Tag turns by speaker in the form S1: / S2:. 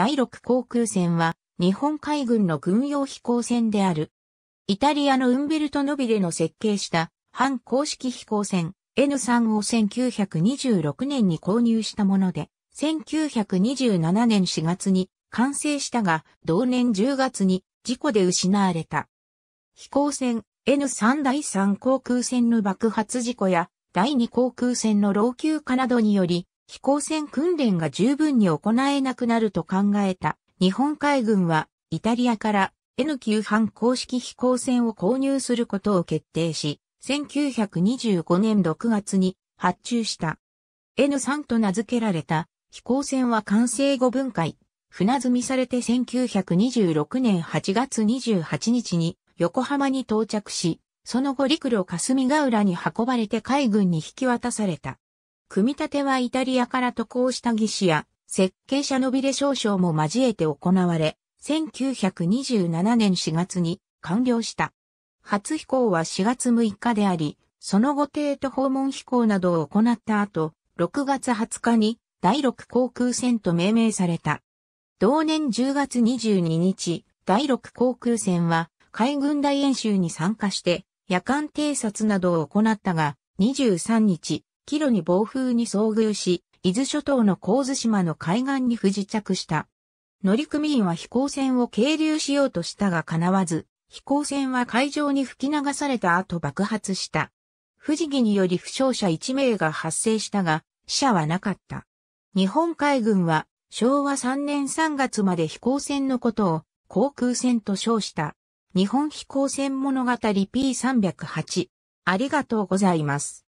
S1: 第6航空戦は日本海軍の軍用飛行船である。イタリアのウンベルト・ノビレの設計した反公式飛行船 N3 を1926年に購入したもので、1927年4月に完成したが、同年10月に事故で失われた。飛行船 N3 第3航空船の爆発事故や第2航空船の老朽化などにより、飛行船訓練が十分に行えなくなると考えた日本海軍はイタリアから N9 反公式飛行船を購入することを決定し、1925年6月に発注した。N3 と名付けられた飛行船は完成後分解、船積みされて1926年8月28日に横浜に到着し、その後陸路霞ヶ浦に運ばれて海軍に引き渡された。組み立てはイタリアから渡航した技師や設計者のびれ少々も交えて行われ、1927年4月に完了した。初飛行は4月6日であり、その後帝都訪問飛行などを行った後、6月20日に第6航空戦と命名された。同年10月22日、第6航空戦は海軍大演習に参加して夜間偵察などを行ったが、23日、帰路に暴風に遭遇し、伊豆諸島の神津島の海岸に不時着した。乗組員は飛行船を係留しようとしたが叶わず、飛行船は海上に吹き流された後爆発した。不時着により負傷者1名が発生したが、死者はなかった。日本海軍は昭和3年3月まで飛行船のことを航空船と称した。日本飛行船物語 P308。ありがとうございます。